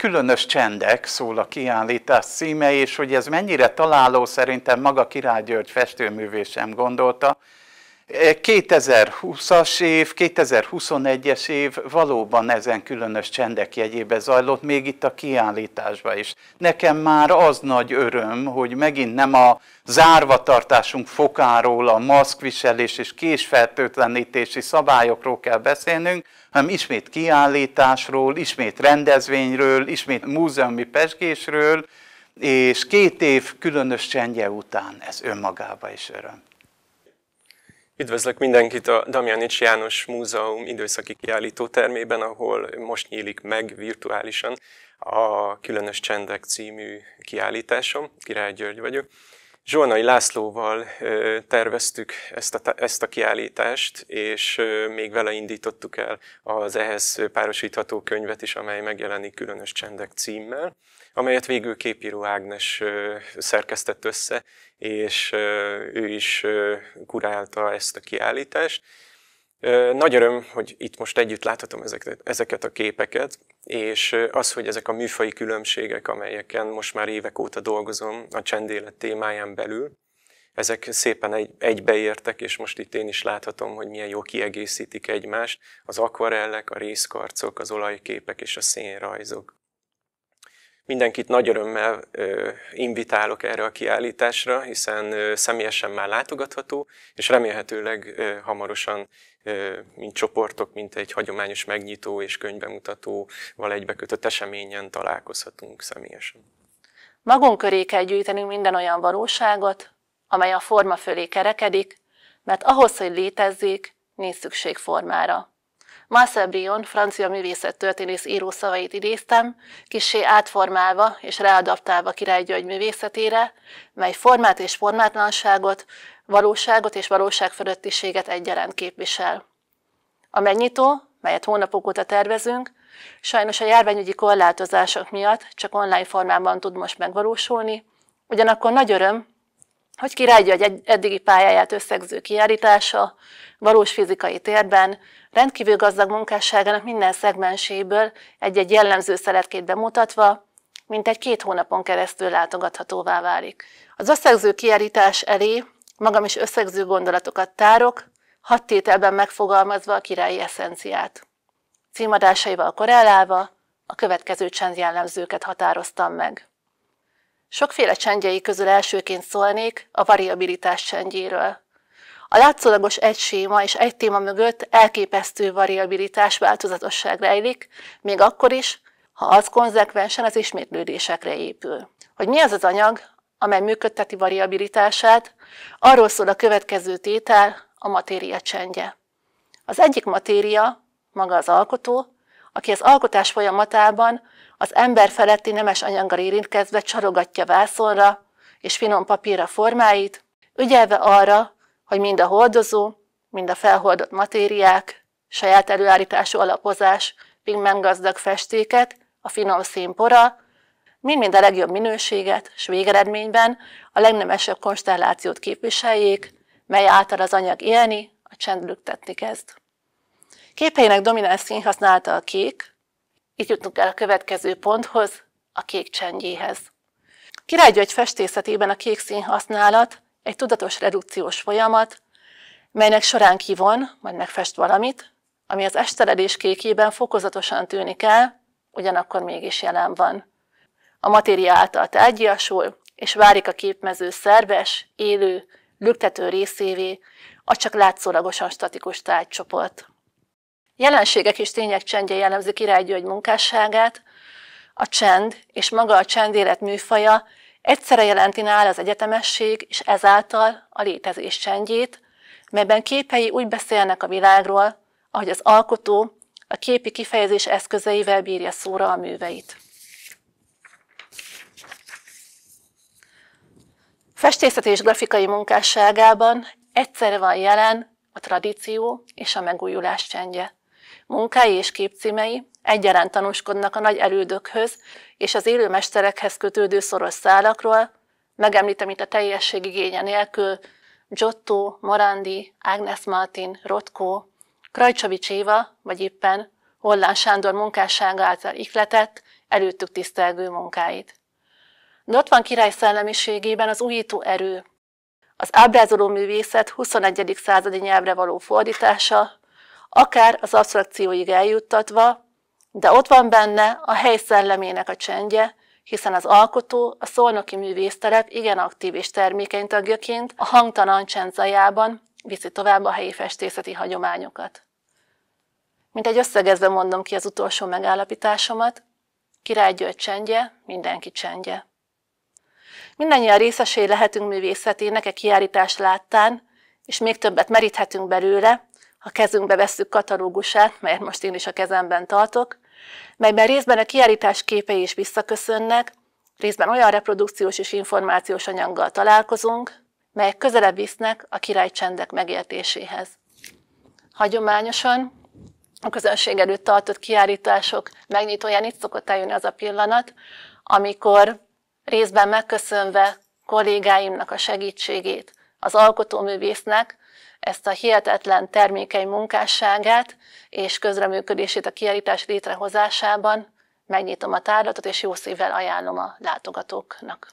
különös csendek szól a kiállítás címe, és hogy ez mennyire találó, szerintem maga Király György festőművé sem gondolta, 2020-as év, 2021-es év valóban ezen különös csendek jegyébe zajlott, még itt a kiállításban is. Nekem már az nagy öröm, hogy megint nem a zárvatartásunk fokáról, a maszkviselés és késfertőtlenítési szabályokról kell beszélnünk, hanem ismét kiállításról, ismét rendezvényről, ismét múzeumi pesgésről, és két év különös csendje után ez önmagába is öröm. Üdvözlök mindenkit a Damjanics János Múzeum időszaki kiállító termében, ahol most nyílik meg virtuálisan a Különös Csendek című kiállításom. Király György vagyok. Zsolnai Lászlóval terveztük ezt a, ezt a kiállítást, és még vele indítottuk el az ehhez párosítható könyvet is, amely megjelenik Különös Csendek címmel, amelyet végül Képíró Ágnes szerkesztett össze, és ő is kurálta ezt a kiállítást. Nagy öröm, hogy itt most együtt láthatom ezeket, ezeket a képeket, és az, hogy ezek a műfai különbségek, amelyeken most már évek óta dolgozom a csendélet témáján belül, ezek szépen egy, egybeértek, és most itt én is láthatom, hogy milyen jól kiegészítik egymást az akvarellek, a részkarcok, az olajképek és a szénrajzok. Mindenkit nagy örömmel ö, invitálok erre a kiállításra, hiszen ö, személyesen már látogatható, és remélhetőleg ö, hamarosan mint csoportok, mint egy hagyományos megnyitó és könyvbemutatóval egybekötött eseményen találkozhatunk személyesen. Magunk köré kell gyűjtenünk minden olyan valóságot, amely a forma fölé kerekedik, mert ahhoz, hogy létezzék, nincs szükség formára. Marcel Brion, francia művészettörténész író szavait idéztem, kissé átformálva és readaptálva Király György művészetére, mely formát és formátlanságot, valóságot és valóságfölöttiséget egyaránt képvisel. A megnyitó, melyet hónapok óta tervezünk, sajnos a járványügyi korlátozások miatt csak online formában tud most megvalósulni, ugyanakkor nagy öröm, hogy Király egy eddigi pályáját összegző kiállítása valós fizikai térben rendkívül gazdag munkásságának minden szegmenséből egy-egy jellemző szeretkét bemutatva, egy két hónapon keresztül látogathatóvá válik. Az összegző kiállítás elé magam is összegző gondolatokat tárok, hat tételben megfogalmazva a királyi eszenciát. Címadásaival korrelálva a következő jellemzőket határoztam meg. Sokféle csendjei közül elsőként szólnék a variabilitás csendjéről. A látszólagos egy séma és egy téma mögött elképesztő variabilitás változatosság rejlik, még akkor is, ha az konzekvensen az ismétlődésekre épül. Hogy mi az az anyag, amely működteti variabilitását, arról szól a következő tétel, a matéria csendje. Az egyik matéria, maga az alkotó, aki az alkotás folyamatában az ember feletti nemes anyaggal érintkezve csarogatja vászonra és finom papírra formáit, ügyelve arra, hogy mind a hordozó, mind a felhordott matériák, saját előállítású alapozás, pigmentgazdag festéket, a finom színpora, mind-mind a legjobb minőséget, s végeredményben a legnemesebb konstellációt képviseljék, mely által az anyag élni, a csend lüktetni kezd. Képeinek domináns színhasználata a kék, így jutunk el a következő ponthoz, a kék csendjéhez. egy festészetében a kék szín használat egy tudatos redukciós folyamat, melynek során kivon, majd megfest valamit, ami az esteledés kékében fokozatosan tűnik el, ugyanakkor mégis jelen van. A matéria által tárgyiasul, és válik a képmező szerves, élő, lüktető részévé, a csak látszólagosan statikus tárgycsoport. Jelenségek és tények csendje jellemzi Király György munkásságát, a csend és maga a csendélet műfaja egyszerre jelenti nála az egyetemesség és ezáltal a létezés csendjét, melyben képei úgy beszélnek a világról, ahogy az alkotó a képi kifejezés eszközeivel bírja szóra a műveit. Festészeti és grafikai munkásságában egyszerre van jelen a tradíció és a megújulás csendje. Munkái és képcímei egyaránt tanúskodnak a nagy elődökhöz és az élőmesterekhez kötődő szoros szálakról, megemlítem itt a teljesség igénye nélkül, Giotto, Morandi, Agnes Martin, Rotko, Krajcsovics Éva, vagy éppen Hollán Sándor munkássága által ikletett, előttük tisztelgő munkáit. De ott van király szellemiségében az újító erő, az ábrázoló művészet 21. századi nyelvre való fordítása, akár az absztrakcióig eljuttatva, de ott van benne a hely szellemének a csendje, hiszen az alkotó a szolnoki művészterep igen aktív és termékeny tagjaként a hangtalan csend zajában viszi tovább a helyi festészeti hagyományokat. Mint egy összegezve mondom ki az utolsó megállapításomat, Király György csendje, mindenki csendje. Mindennyian részesei lehetünk művészetének e kiállítás láttán, és még többet meríthetünk belőle, a kezünkbe vesszük katalógusát, melyet most én is a kezemben tartok, melyben részben a kiállítás képei is visszaköszönnek, részben olyan reprodukciós és információs anyaggal találkozunk, melyek közelebb visznek a királycsendek megértéséhez. Hagyományosan a közönség előtt tartott kiállítások megnyitóján itt szokott eljönni az a pillanat, amikor részben megköszönve kollégáimnak a segítségét, az alkotóművésznek, ezt a hihetetlen termékei munkásságát és közreműködését a kiállítás létrehozásában megnyitom a tárlatot, és jó szívvel ajánlom a látogatóknak.